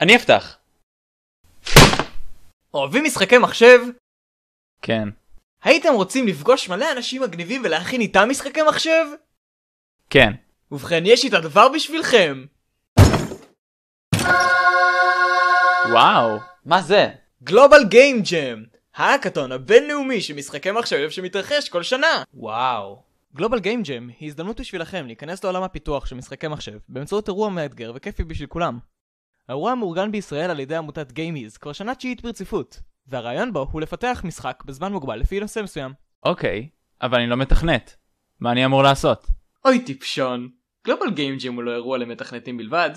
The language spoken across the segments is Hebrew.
אני אפתח. אוהבים משחקי מחשב? כן. הייתם רוצים לפגוש מלא אנשים מגניבים ולהכין איתם משחקי מחשב? כן. ובכן, יש לי את הדבר בשבילכם! וואו, מה זה? Global Game Jam! האקתון הבינלאומי של משחקי מחשב שמתרחש כל שנה! וואו. Global Game Jam היא הזדמנות בשבילכם להיכנס לעולם הפיתוח של משחקי מחשב באמצעות אירוע מאתגר וכיפי בשביל כולם. האירוע מאורגן בישראל על ידי עמותת GameEase כבר שנה תשיעית ברציפות, והרעיון בו הוא לפתח משחק בזמן מוגבל לפי נושא מסוים. אוקיי, אבל אני לא מתכנת. מה אני אמור לעשות? אוי טיפשון. גלובל גיימג'ים הוא לא אירוע למתכנתים בלבד.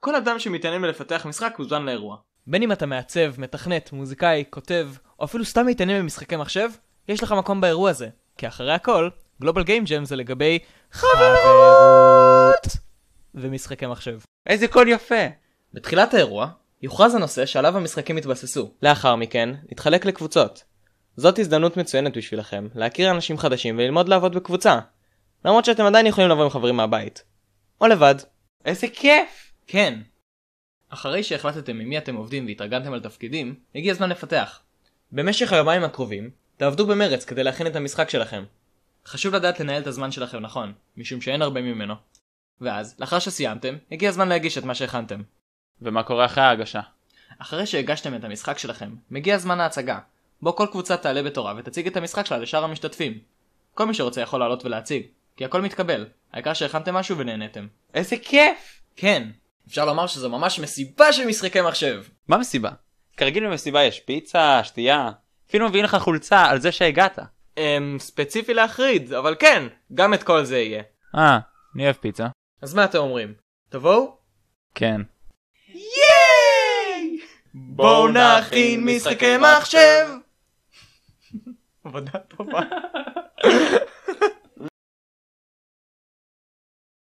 כל אדם שמתעניין בלפתח משחק הוזמן לאירוע. בין אם אתה מעצב, מתכנת, מוזיקאי, כותב, או אפילו סתם מתעניין במשחקי מחשב, יש לך מקום באירוע הזה. כי אחרי הכל, גלובל גיימג'ם זה לגבי חברות ומשחקי מחשב. איזה קול יפה! בתחילת האירוע, יוכרז הנושא שעליו המשחקים יתבססו. לאחר מכן, נתחלק לקבוצות. זאת הזדמנות מצוינת בשבילכם להכיר אנשים חדשים וללמוד לעבוד בקבוצה. למרות שאתם עדיין יכולים לבוא עם חברים מהבית. או לבד. איזה כיף! כן. אחרי שהחלטתם עם מי אתם עובדים והתארגנתם על תפקידים, הגיע הזמן לפתח. במשך היומיים הקרובים, תעבדו במרץ כדי להכין את המשחק שלכם. חשוב לדעת לנהל את הזמן שלכם נכון, משום שאין הרבה ממנו. ואז, לאחר שסיימתם, הגיע הזמן להגיש את מה שהכנתם. ומה קורה אחרי ההגשה? אחרי שהגשתם את המשחק שלכם, מגיע זמן ההצגה, בו כל קבוצה תעלה בתורה ותציג את המשחק שלה לשאר המשתתפים. כל מי שרוצה יכול לעלות ולהציג, כי הכל מתקבל, העיקר שהכנתם משהו ונהנתם. איזה כיף! כן, אפשר לומר שזו ממש מסיבה של משחקי מחשב. מה מסיבה? כרגיל במסיבה יש פיצה, שתייה, אפילו מביאים לך חולצה על זה שהגעת. אמ... ספציפי להחריד, אבל כן, גם את כל זה יהיה. אה, אני אוהב פיצה. אז מה אתם אומרים? תבואו? כן. בואו נכין משחקי מחשב! עבודה טובה.